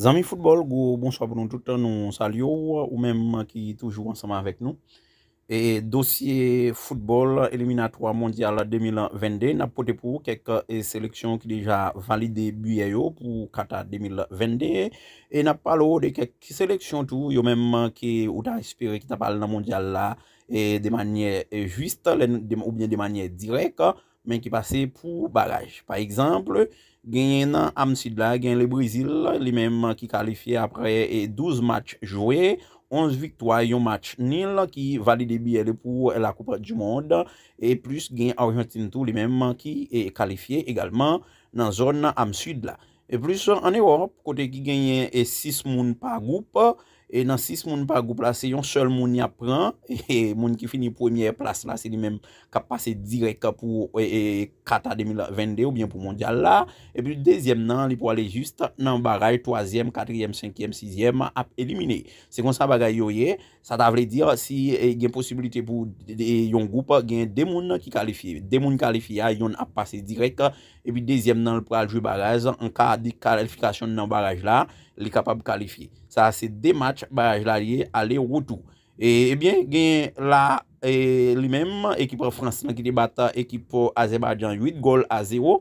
Zami Foutbol, go bonsoy bonon toutan nou sal yo ou menm ki toujou ansama vek nou. E dosye Foutbol Eliminatoire Mondial 2020, napote pou kek seleksyon ki deja valide biye yo pou kata 2020. E napalo de kek seleksyon tou yo menm ki ou ta espere ki ta pale nan mondial la e de manye juste ou bien de manye direk. men ki pase pou bagaj. Par eksemple, genye nan Amsud la, genye le Brazil li menm ki kalifiye apre 12 e match jouye, 11 victwa yo match Nil ki valide biye de pou la Koupa du Monde, e plus genye Argentine Tour li menm ki kalifiye egalman nan zon nan Amsud la. E plus an Europe, kote ki genye 6 e moun pa goupa, e nan 6 moun pa goup la se yon sol moun ya pran e moun ki fini 1er plas la se li men kap pase direk pou e, e, kata 2022 ou bien pou mondial la e pi dezyem nan li pou ale juste nan baraj 3yem, 4yem, 5yem, 6yem ap elimine se kon sa baraj yo ye sa ta vle dire si e, gen posibilite pou yon goup gen 2 moun ki kalifiye 2 moun kalifiye a yon ap pase direk e pi dezyem nan li pou ale jou baraj an ka di kalifikasyon nan baraj la li kapab kalifiye. Sa se de match bayaj la liye ale wotou. E, e bien gen la e, li menm ekipo Fransman ki debata ekipo Azerbaijan 8 gol a 0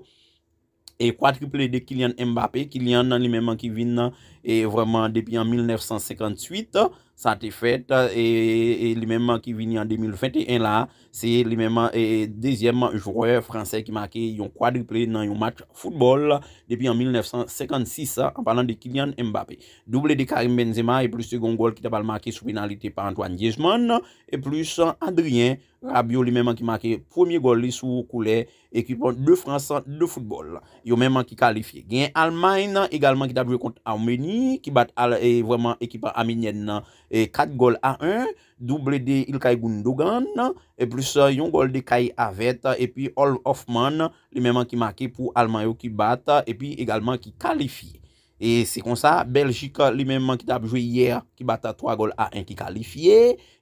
e 4 ki ple de Kylian Mbappe Kylian nan li menm ki vin nan e vreman depi an 1958 sa te fet e, e li menman ki vini an 2021 la se li menman e dezyenman joure franse ki make yon quadriple nan yon match foutbol depi an 1956 an palan de Kylian Mbappe double de Karim Benzema e plus segon gol ki tabal make sou finalite pa Antoine Diezman e plus Adrien Rabiot li menman ki make premier gol li sou koule ekipon de France de foutbol yon menman ki kalifiye gen Almane egalman ki tablou kont Almeni Ki bat ekipa Aminye nan 4 gol a 1 Double de Ilkay Gundogan E plus yon euh, gol de Kai Avet E pi Ol Hoffman Li menman ki make pou Almayo ki bat E pi egalman ki kalifi E se konsa Belgika li menman ki tap jwe yere Ki bat a 3 gol a 1 ki kalifi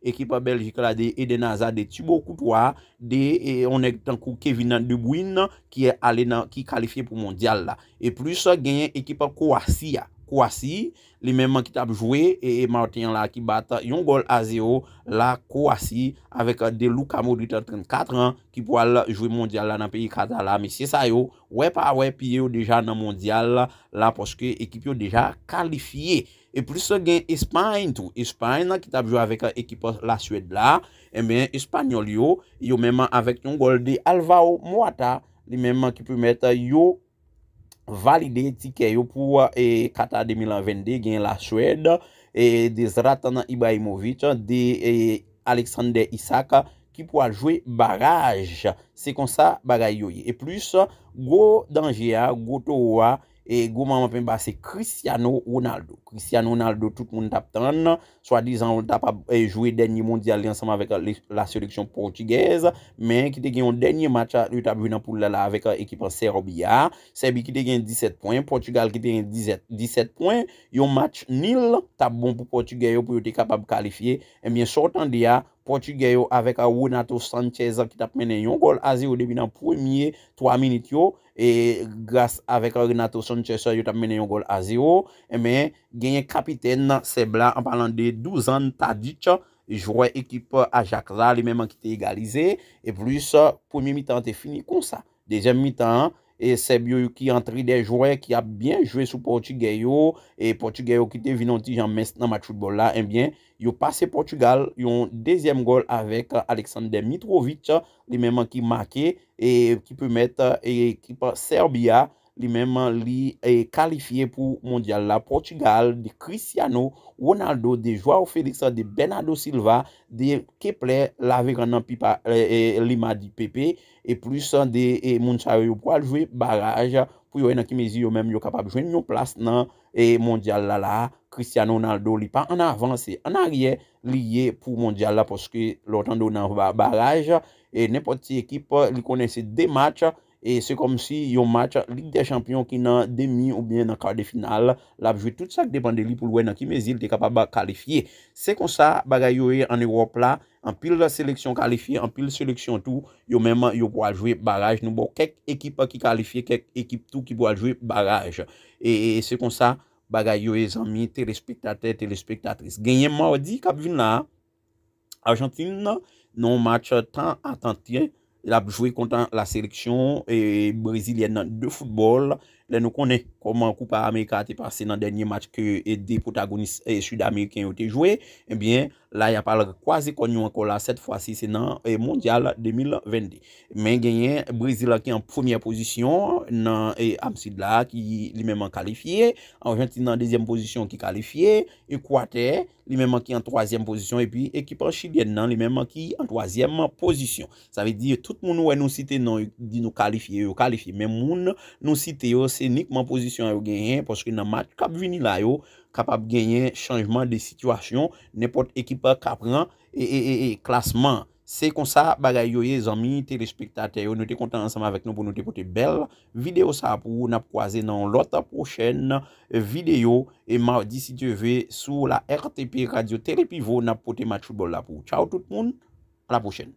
Ekipa Belgika la de Eden Hazard De Thibaut Coutois De Onetankou Kevina Dubouine Ki kalifi pou mondial la E plus gen ekipa Kouassia Kouassi, li menman ki tab jwe, e, e Martin la ki bat yon gol a 0 la Kouassi avèk de Lou Kamoudi 34 an ki pou al jwe mondial la nan peyi kata la. Mi se sa yo, wè pa wè pi yo deja nan mondial la, la poske ekip yo deja kalifiye. E plus gen Espany tou, Espany la ki tab jwe avèk ekip la Suèd la, e eh men Espanyol yo, yo menman avèk yon gol de Alvao Mwata, li menman ki pou met yo Kouassi. valide tike yo pou kata e, 2021 gen la swede, e, de Zratan Ibrahimovic, de e, Alexander Isaka, ki pou a jwe bagaj. Se kon sa bagaj yo ye. E plus, go Danjia, go Toa, E gouman mapen ba se Cristiano Ronaldo Cristiano Ronaldo tout moun tap tan Soa dizan tap ap e, jwe denye mondial li ansama vek la seleksyon Portugese Men ki te gen yon denye match yo euh, tap venan pou lala vek ekipan euh, Serbi ya Serbi ki te gen 17 poin, Portugal ki te gen 17 poin Yon match nil tap bon pou Portugal yo pou yo te kapab kalifiye E eh mwen sortan di ya, Portugal yo avek a euh, Ronaldo Sanchez ki tap menen yon gol Azi yo debi nan premier 3 minute yo E glas avek orinato son che so yot ap mene yon gol a 0 E men genye kapiten nan seb la An palan de 12 an ta dit Jouè ekip a jak la Li menman ki te egalize E plus pounye mi tan te fini kon sa Dejen mi tan E Sebyo yon ki entri de jwè ki ap bien jwè sou Portugay yo E Portugay yo ki te vinonti janmès nan matroubol la Ebyen yon pase Portugal yon dezyem gol avek Aleksander Mitrovic Li menman ki make e ki pou met e ekipa Serbia Li menman li e, kalifiye pou mondial la Portugal. Di Cristiano Ronaldo, di Joao Felix, di Bernardo Silva, di Kepler. La vek anan e, e, li ma di Pepe. E plus de moun charyo kwa jwe baraj. Pou yo enan ki mezi yo menm yo kapab jwen yon plas nan mondial la la. Cristiano Ronaldo li pa an avanse, an ariye li ye pou mondial la. Pouske loutan do nan baraj. E ne poti ekip li konesse de match. E se kom si yo match Ligue des Champions ki nan demi ou bien nan karde final, la pou jwe tout sa k depande li pou lwen an ki me zil te kapab kalifiye. Se kon sa, bagay yo e an Europe la, an pil la seleksyon kalifiye, an pil seleksyon tou, yo menman yo pou al jwe bagaj nou bo kek ekipa ki kalifiye, kek ekip tou ki pou al jwe bagaj. E se kon sa, bagay yo e zami, telespektate, telespektatris. Genye mwadi kap vin la, Argentine nou match tan atantyen, Il a joué contre la sélection brésilienne de football le nou konen koman koupa Amerika te pase nan denye match ke e de protagounis e sud-ameriken yo te jwe ebyen eh la ya pala kwa zi konyo anko la set fwa si se nan e, mondial 2022. Men genyen Brezila ki an pwemye pozisyon nan Amsid la ki li menman kalifiye. Anjantin nan dezyen pozisyon ki kalifiye. Ekwate li menman ki an trozyen pozisyon e pi ekipan chidyen nan li menman ki an trozyen pozisyon. Sa ve di tout moun wè nou site nan di nou kalifiye ou kalifiye. Men moun nou site yo se nikman pozisyon yo genyen, poske nan mat kap vini la yo, kapap genyen chanjman de sitwasyon, nepot ekipa kap ran, e klasman, se konsa bagay yo ye zami, telespektate yo, nou te kontan ansama vek nou, pou nou te pote bel, videyo sa apou, nap kwa ze nan lot aposhen, videyo, e ma disi te ve, sou la RTP Radio Terepivo, nap pote mat chibol la pou, chow tout moun, aposhen.